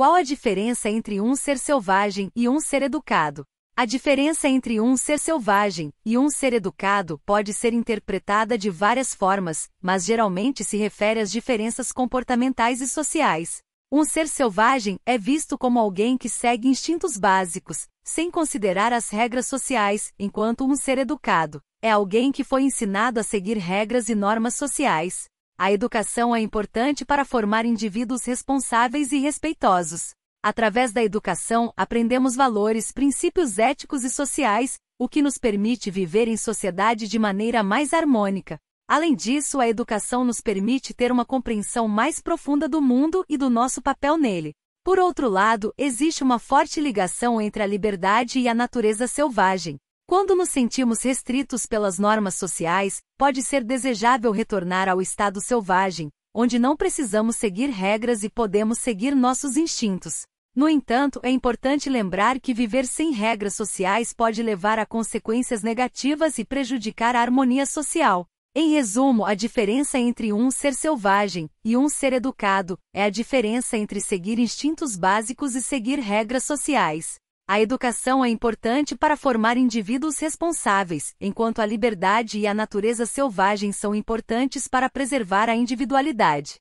Qual a diferença entre um ser selvagem e um ser educado? A diferença entre um ser selvagem e um ser educado pode ser interpretada de várias formas, mas geralmente se refere às diferenças comportamentais e sociais. Um ser selvagem é visto como alguém que segue instintos básicos, sem considerar as regras sociais, enquanto um ser educado é alguém que foi ensinado a seguir regras e normas sociais. A educação é importante para formar indivíduos responsáveis e respeitosos. Através da educação, aprendemos valores, princípios éticos e sociais, o que nos permite viver em sociedade de maneira mais harmônica. Além disso, a educação nos permite ter uma compreensão mais profunda do mundo e do nosso papel nele. Por outro lado, existe uma forte ligação entre a liberdade e a natureza selvagem. Quando nos sentimos restritos pelas normas sociais, pode ser desejável retornar ao estado selvagem, onde não precisamos seguir regras e podemos seguir nossos instintos. No entanto, é importante lembrar que viver sem regras sociais pode levar a consequências negativas e prejudicar a harmonia social. Em resumo, a diferença entre um ser selvagem e um ser educado é a diferença entre seguir instintos básicos e seguir regras sociais. A educação é importante para formar indivíduos responsáveis, enquanto a liberdade e a natureza selvagem são importantes para preservar a individualidade.